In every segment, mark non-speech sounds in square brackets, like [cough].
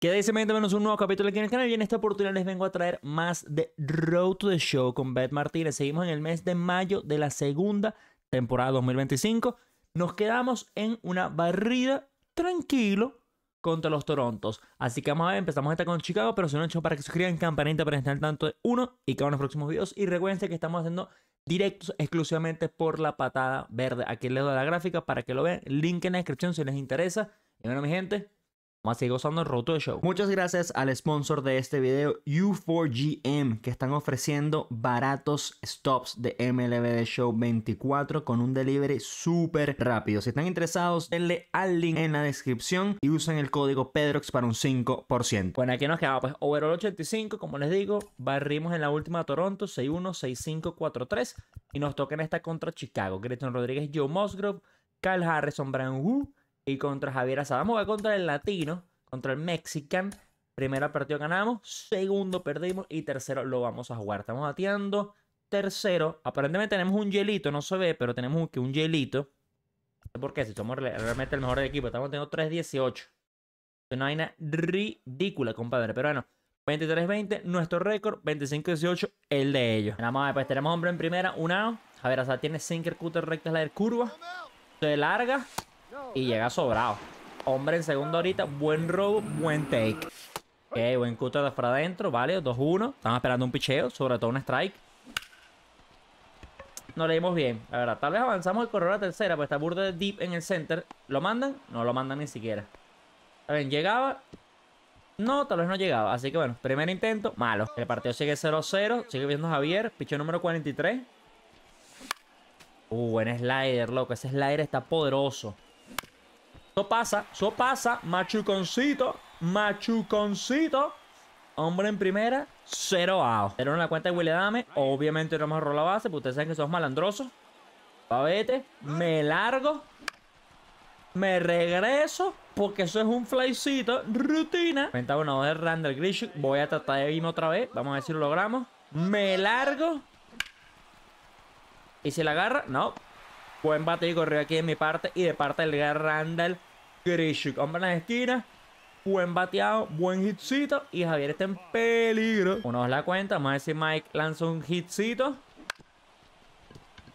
¿Qué dice menos un nuevo capítulo aquí en el canal? Y en esta oportunidad les vengo a traer más de Road to the Show con Beth Martínez. Seguimos en el mes de mayo de la segunda temporada 2025. Nos quedamos en una barrida tranquilo contra los Torontos. Así que vamos a ver, empezamos esta con Chicago, pero si no han hecho para que suscriban, campanita para estar al tanto de uno y cada uno de los próximos videos. Y recuerden que estamos haciendo directos exclusivamente por la patada verde. Aquí les doy la gráfica para que lo vean. Link en la descripción si les interesa. Y bueno, mi gente, Así el roto de show. Muchas gracias al sponsor de este video, U4GM, que están ofreciendo baratos stops de MLB Show 24 con un delivery súper rápido. Si están interesados, denle al link en la descripción y usen el código PEDROX para un 5%. Bueno, aquí nos queda pues overall 85, como les digo, barrimos en la última Toronto 616543 y nos toca en esta contra Chicago. Gretchen Rodríguez, Joe Musgrove, Kyle Harrison, Brand Wu, y contra Javier Asa. Vamos a contra el latino, contra el mexican. Primero partido ganamos, segundo perdimos y tercero lo vamos a jugar. Estamos bateando. Tercero, aparentemente tenemos un hielito, no se ve, pero tenemos que un hielito. ¿Por qué? Si somos realmente el mejor del equipo, estamos teniendo 3-18. Una vaina ridícula, compadre. Pero bueno, 23-20, nuestro récord. 25-18, el de ellos. Vamos a ver, pues tenemos hombre en primera, una. A ver, o sea, tiene sinker, cutter, La de curva. Se larga y llega sobrado. Hombre en segundo ahorita, buen robo, buen take. Ok, buen cutter de afuera adentro, vale, 2-1. Están esperando un picheo, sobre todo un strike. No leímos bien, A ver, Tal vez avanzamos el corredor a la tercera, pues está burde de deep en el center. ¿Lo mandan? No lo mandan ni siquiera. A ver, llegaba. No, tal vez no llegaba. Así que bueno, primer intento, malo. El partido sigue 0-0, sigue viendo Javier, picheo número 43. Uh, buen slider, loco. Ese slider está poderoso. Eso pasa, eso pasa. Machuconcito, machuconcito. Hombre en primera, cero out. Pero en la cuenta de Dame obviamente no hemos la base, porque ustedes saben que somos malandrosos. vete me largo. Me regreso, porque eso es un flycito, rutina. Cuenta bueno de Randall Grish Voy a tratar de irme otra vez. Vamos a ver si lo logramos. Me largo. ¿Y si la agarra? No. Buen bate y corrió aquí en mi parte y de parte del Randall Grishuk. Hombre en la esquina. Buen bateado, buen hitcito. Y Javier está en peligro. Uno es la cuenta. Vamos a ver si Mike lanza un hitcito.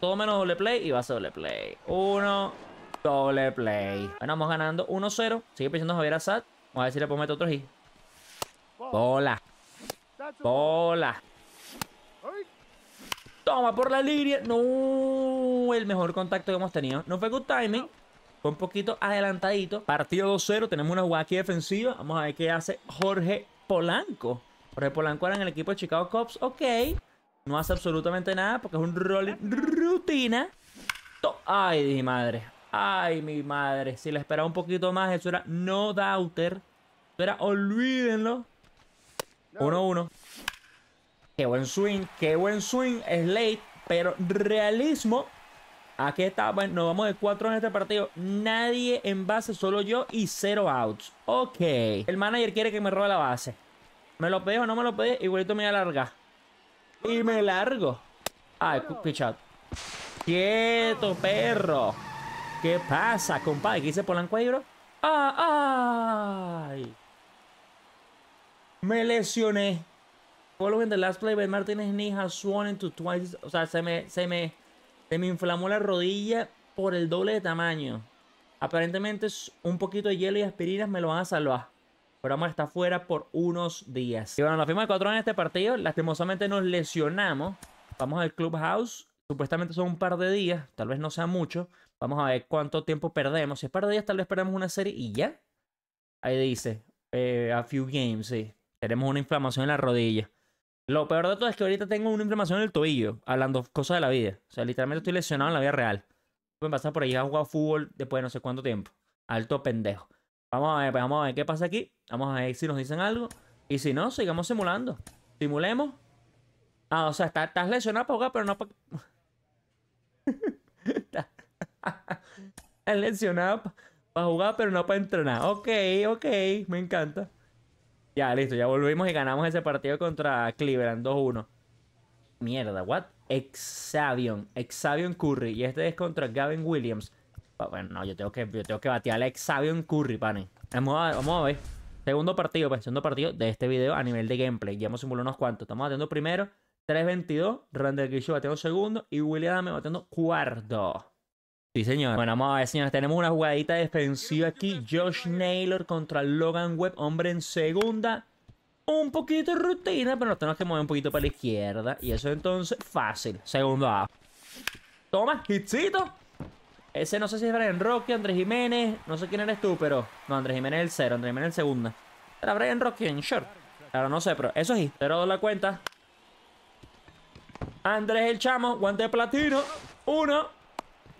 Todo menos doble play y va a ser doble play. Uno, doble play. Bueno, vamos ganando 1-0. Sigue pensando Javier Assad. Vamos a ver si le puedo meter otro hit. Bola. Bola. Toma por la línea. No, el mejor contacto que hemos tenido. No fue good timing. Fue un poquito adelantadito. Partido 2-0. Tenemos una jugada defensiva. Vamos a ver qué hace Jorge Polanco. Jorge Polanco era en el equipo de Chicago Cubs. Ok. No hace absolutamente nada porque es un rolling rutina. Ay, mi madre. Ay, mi madre. Si le esperaba un poquito más, eso era no doubter. Eso era olvídenlo. 1-1. Qué buen swing, qué buen swing. Es late, pero realismo. Aquí bueno, nos vamos de 4 en este partido. Nadie en base, solo yo y cero outs. Ok. El manager quiere que me robe la base. Me lo pedí o no me lo pedí, igualito me voy a largar. Y me largo. Ay, pichado Quieto, perro. ¿Qué pasa, compadre? ¿Qué hice por la ¡Ay! Me lesioné. Following the last play, Ben Martínez ni has sworn into twice. O sea, se me se me inflamó la rodilla por el doble de tamaño. Aparentemente un poquito de hielo y aspirinas me lo van a salvar. Pero vamos a estar fuera por unos días. Y bueno, la firma de cuatro en este partido. Lastimosamente nos lesionamos. Vamos al clubhouse. Supuestamente son un par de días. Tal vez no sea mucho. Vamos a ver cuánto tiempo perdemos. Si es par de días, tal vez perdemos una serie y ya. Ahí dice. Eh, a few games, sí. Tenemos una inflamación en la rodilla. Lo peor de todo es que ahorita tengo una inflamación en el tobillo, hablando cosas de la vida. O sea, literalmente estoy lesionado en la vida real. Me pasa por ahí a jugar fútbol después de no sé cuánto tiempo. Alto pendejo. Vamos a ver, pues, vamos a ver qué pasa aquí. Vamos a ver si nos dicen algo. Y si no, sigamos simulando. Simulemos. Ah, o sea, estás lesionado para [laughs] jugar, pero no para. estás lesionado para jugar, pero no para entrenar. Ok, ok, me encanta. Ya, listo, ya volvimos y ganamos ese partido contra Cleveland 2-1. Mierda, what? Exavion, Exavion Curry. Y este es contra Gavin Williams. Ah, bueno, no, yo tengo que, yo tengo que batear a Exavion Curry, pane. Vamos a, vamos ver. Segundo partido, pues, segundo partido de este video a nivel de gameplay. Ya hemos simulado unos cuantos. Estamos batiendo primero 3-22. Randall Grisho batiendo segundo y William Dame batiendo cuarto. Sí, señor. Bueno, vamos a ver, señores. Tenemos una jugadita defensiva aquí. Josh Naylor contra Logan Webb. Hombre en segunda. Un poquito de rutina, pero nos tenemos que mover un poquito para la izquierda. Y eso entonces, fácil. Segundo A. Toma, hitsito. Ese no sé si es Brian Rocky, Andrés Jiménez. No sé quién eres tú, pero. No, Andrés Jiménez el cero. Andrés Jiménez el segunda. Era Brian Rocky en short. Claro, no sé, pero eso sí. Pero doy la cuenta. Andrés el chamo. Guante de platino. Uno.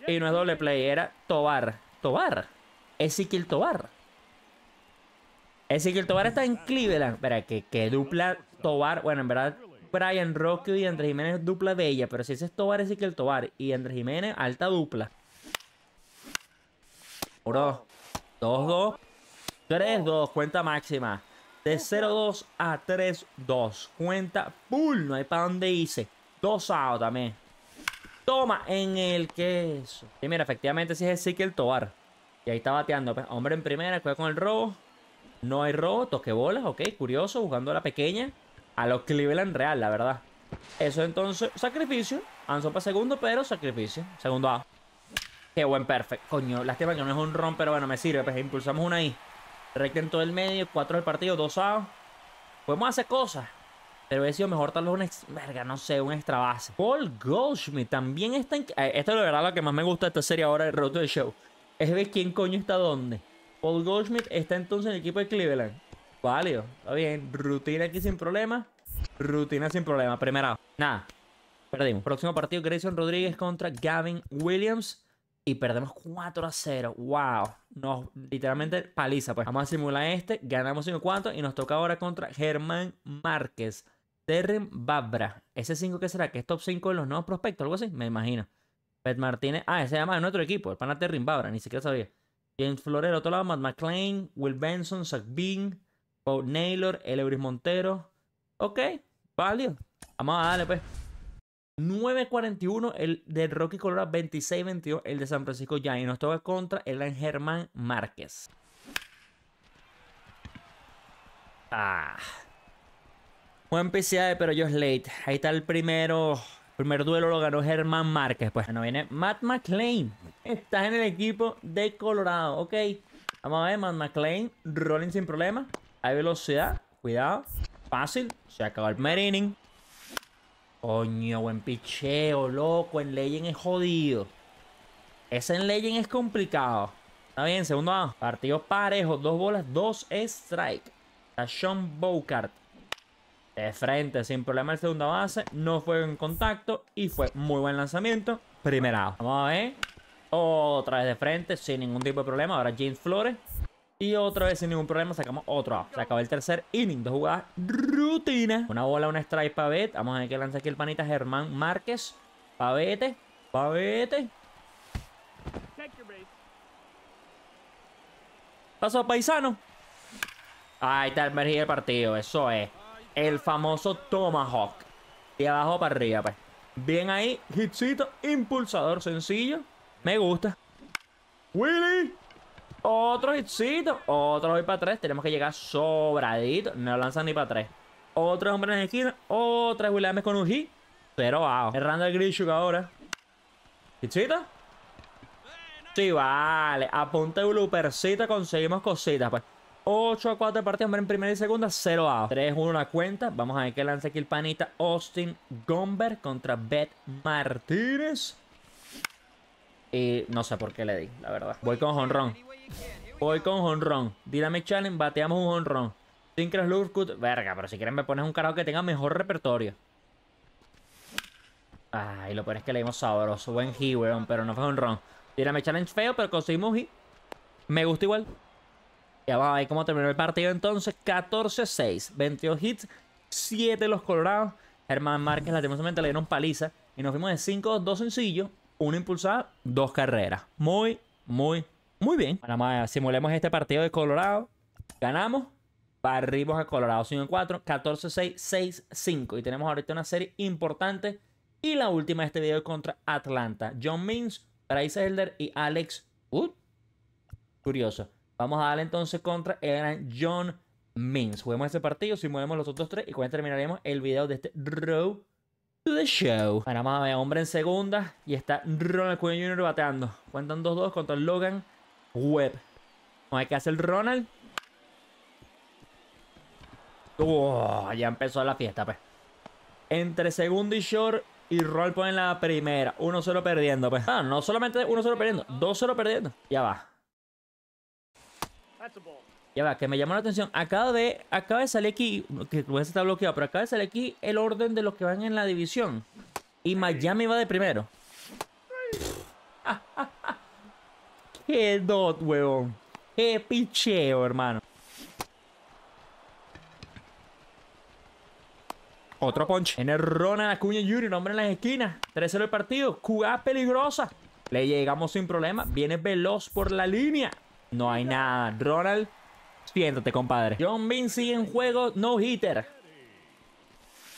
Y no es doble play, era Tobar. Tobar. Ezequiel Tobar. Ezequiel Tobar está en Cleveland. Espera, que, dupla Tobar. Bueno, en verdad, Brian Rocky y Andrés Jiménez dupla bella. Pero si ese es Tobar, Ezequiel Tobar. Y Andrés Jiménez, alta dupla. Bro, 2-2. 3-2, cuenta máxima. De 0-2 a 3-2. Cuenta full. No hay para dónde hice. 2 out también. Toma en el queso. Y mira, efectivamente sí es Ezequiel Tobar. Y ahí está bateando. Pues, hombre en primera, cuidado con el robo. No hay robo, toque bolas, ok, curioso, jugando a la pequeña. A los Cleveland Real, la verdad. Eso entonces, sacrificio. anzo para segundo, pero sacrificio. Segundo A. Qué buen perfect. Coño, lástima que no es un ron, pero bueno, me sirve. Pues impulsamos una ahí. Recta en todo el medio, cuatro del partido, dos A. Podemos hacer cosas. Pero he sido mejor tal vez una, verga, no sé, un extra base. Paul Goldschmidt también está en... Eh, esto es la verdad lo que más me gusta de esta serie ahora, el roto de show. Es ver quién coño está dónde. Paul Goldschmidt está entonces en el equipo de Cleveland. Válido, está bien. Rutina aquí sin problema. Rutina sin problema, primera. Nada, perdimos. Próximo partido, Grayson Rodríguez contra Gavin Williams. Y perdemos 4 a 0. ¡Wow! Nos, literalmente paliza, pues. Vamos a simular este. Ganamos 5 4 Y nos toca ahora contra Germán Márquez. Terren Babra. ¿Ese 5 qué será? ¿Que es top 5 de los nuevos prospectos? Algo así, me imagino. Pet Martínez. Ah, ese llama en otro equipo. El pana Terren Babra, ni siquiera sabía. James Florero, otro lado, Matt McLean. Will Benson, Zach Bean, Paul Naylor, Euris Montero. Ok, válido. Vamos a darle, pues. 9.41 el de Rocky Colorado 26-22 el de San Francisco y Nos toca contra el Germán Márquez. Ah. Buen PCA, pero yo es late. Ahí está el primero. El primer duelo lo ganó Germán Márquez. Pues bueno, viene Matt McLean. Estás en el equipo de Colorado. Ok. Vamos a ver, Matt McLean. Rolling sin problema. Hay velocidad. Cuidado. Fácil. Se acaba el inning Coño, buen picheo, loco. En Legend es jodido. Ese en Legend es complicado. Está bien, segundo A. Partido parejo, Dos bolas, dos strike. Está Sean de frente sin problema el segunda base. No fue en contacto y fue muy buen lanzamiento. Primera Vamos a ver. Otra vez de frente sin ningún tipo de problema. Ahora James Flores. Y otra vez sin ningún problema sacamos otro out. Se acabó el tercer inning. Dos jugadas rutina. Una bola, una strike para Vamos a ver que lanza aquí el panita Germán Márquez. Pavete. Pavete. Paso paisano. Ahí está el partido. Eso es. El famoso Tomahawk. De abajo para arriba, pues. Bien ahí, hitsito, impulsador sencillo. Me gusta. Willy. Otro hitsito. Otro hoy para tres. Tenemos que llegar sobradito. No lanzan ni para tres. Otro hombre en la esquina. Otra Williams con un hit. Pero wow. El Grishuk ahora. Hitsito. Sí, vale. Apunta lupercito, Conseguimos cositas, pues. 8 a 4 partidos, hombre en primera y segunda, 0 a 3 1 la cuenta. Vamos a ver qué lanza aquí el panita Austin Gomber contra Beth Martínez. Y no sé por qué le di, la verdad. Voy con Honrón. Voy con Honrón. Dígame Challenge, bateamos un Honrón. Tinkers Lurkut. Verga, pero si quieren me pones un carajo que tenga mejor repertorio. Ay, lo peor es que le dimos sabroso. Buen hit, weón, pero no fue ron Dígame Challenge feo, pero conseguimos hit. Me gusta igual. Ya vamos a ver cómo terminó el partido entonces. 14-6, 22 hits, 7 los Colorados. Germán Márquez lastimosamente le dieron paliza. Y nos fuimos de 5, 2 sencillos, 1 impulsada, 2 carreras. Muy, muy, muy bien. Nada simulemos este partido de Colorado. Ganamos. Barrimos a Colorado 5-4, 14-6, 6-5. Y tenemos ahorita una serie importante. Y la última de este video contra Atlanta. John Means, Bryce Elder y Alex Wood. Curioso. Vamos a darle entonces contra el gran John Mins. Juguemos ese partido, si movemos los otros tres y él este terminaremos el video de este Row to the Show. Ahora vamos a ver hombre en segunda y está Ronald Quinn Jr. bateando. Cuentan 2-2 contra Logan Webb. Vamos a ver qué hace el Ronald. ya empezó la fiesta, pues. Entre segundo y short y Roll pone la primera. Uno solo perdiendo, pues. Ah, no solamente uno solo perdiendo, Dos solo perdiendo. Ya va. Ya va, que me llamó la atención. Acaba de, acaba de salir aquí, que está bloqueado, pero acaba de salir aquí el orden de los que van en la división. Y Miami va de primero. [laughs] ¡Qué dot, huevón! ¡Qué picheo, hermano! Otro punch. En el la cuña nombre en las esquinas. 3 el partido. Jugada peligrosa. Le llegamos sin problema. Viene veloz por la línea. No hay nada. Ronald, siéntate, compadre. John Bean sigue en juego. No hitter.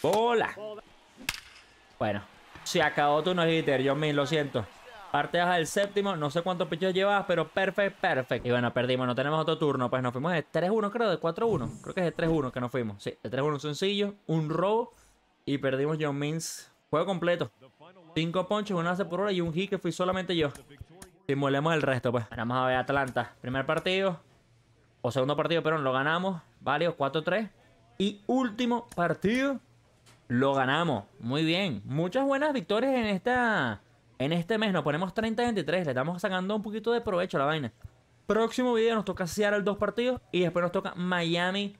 Hola. Bueno, se acabó tu no hitter, John Bean. Lo siento. Parte baja del séptimo. No sé cuántos pichos llevabas, pero perfect, perfect. Y bueno, perdimos. No tenemos otro turno. Pues nos fuimos de 3-1, creo, de 4-1. Creo que es de 3-1 que nos fuimos. Sí, de 3-1 sencillo. Un robo. Y perdimos John Means. Juego completo. Cinco ponches, una hace por hora y un hit que fui solamente yo. Simulemos el resto, pues. vamos a ver Atlanta. Primer partido. O segundo partido, pero lo ganamos. Varios, 4-3. Y último partido. Lo ganamos. Muy bien. Muchas buenas victorias en esta. En este mes nos ponemos 30-23. Le estamos sacando un poquito de provecho a la vaina. Próximo video nos toca Seattle dos partidos. Y después nos toca Miami.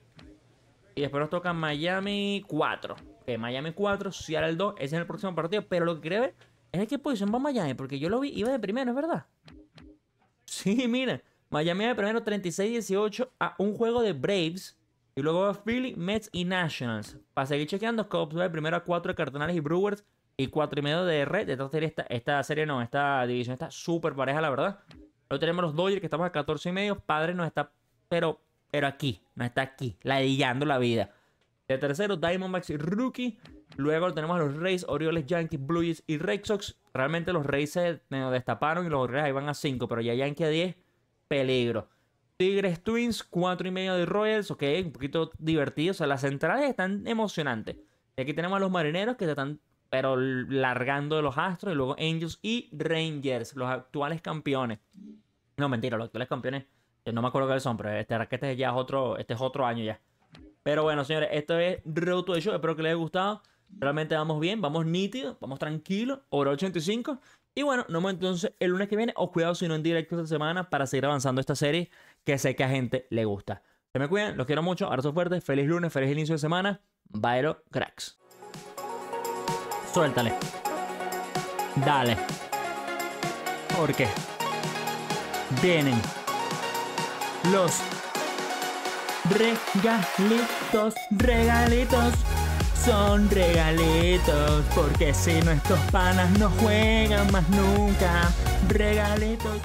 Y después nos toca Miami 4. Miami 4, Seattle 2. Ese es el próximo partido. Pero lo que quiere ver es de qué posición va Miami. Porque yo lo vi, iba de primero, es verdad. Sí, mira. Miami de primero 36-18 a un juego de Braves. Y luego a Philly, Mets y Nationals. Para seguir chequeando, Cops, va primero a 4 de Cardenales y Brewers. Y 4 y medio de Red. Esta serie, esta, serie no, esta división está súper pareja, la verdad. Luego tenemos los Dodgers que estamos a 14 y medio. Padre no está, pero, pero aquí. no está aquí, ladillando la vida. De tercero, Diamondbacks y Rookie. Luego tenemos a los Rays, Orioles, Yankees, Blue Jays y Red Sox. Realmente los Rays se destaparon y los Orioles ahí van a 5, pero ya Yankees a 10, peligro. Tigres Twins, 4 y medio de Royals, ok, un poquito divertido. O sea, las centrales están emocionantes. Y aquí tenemos a los marineros que se están, pero largando de los astros. Y luego Angels y Rangers, los actuales campeones. No, mentira, los actuales campeones. Yo eh, no me acuerdo cuáles son, pero este, este ya es otro, este es otro año ya. Pero bueno, señores, esto es Road to Espero que les haya gustado. Realmente vamos bien, vamos nítido, vamos tranquilo, hora 85. Y bueno, no vemos entonces el lunes que viene, os cuidado si no en directo esta semana, para seguir avanzando esta serie que sé que a gente le gusta. Se me cuidan, los quiero mucho, abrazo fuertes, feliz lunes, feliz inicio de semana. Bailo cracks. Suéltale. Dale. Porque vienen los regalitos, regalitos son regalitos, porque si nuestros panas no juegan más nunca, regalitos.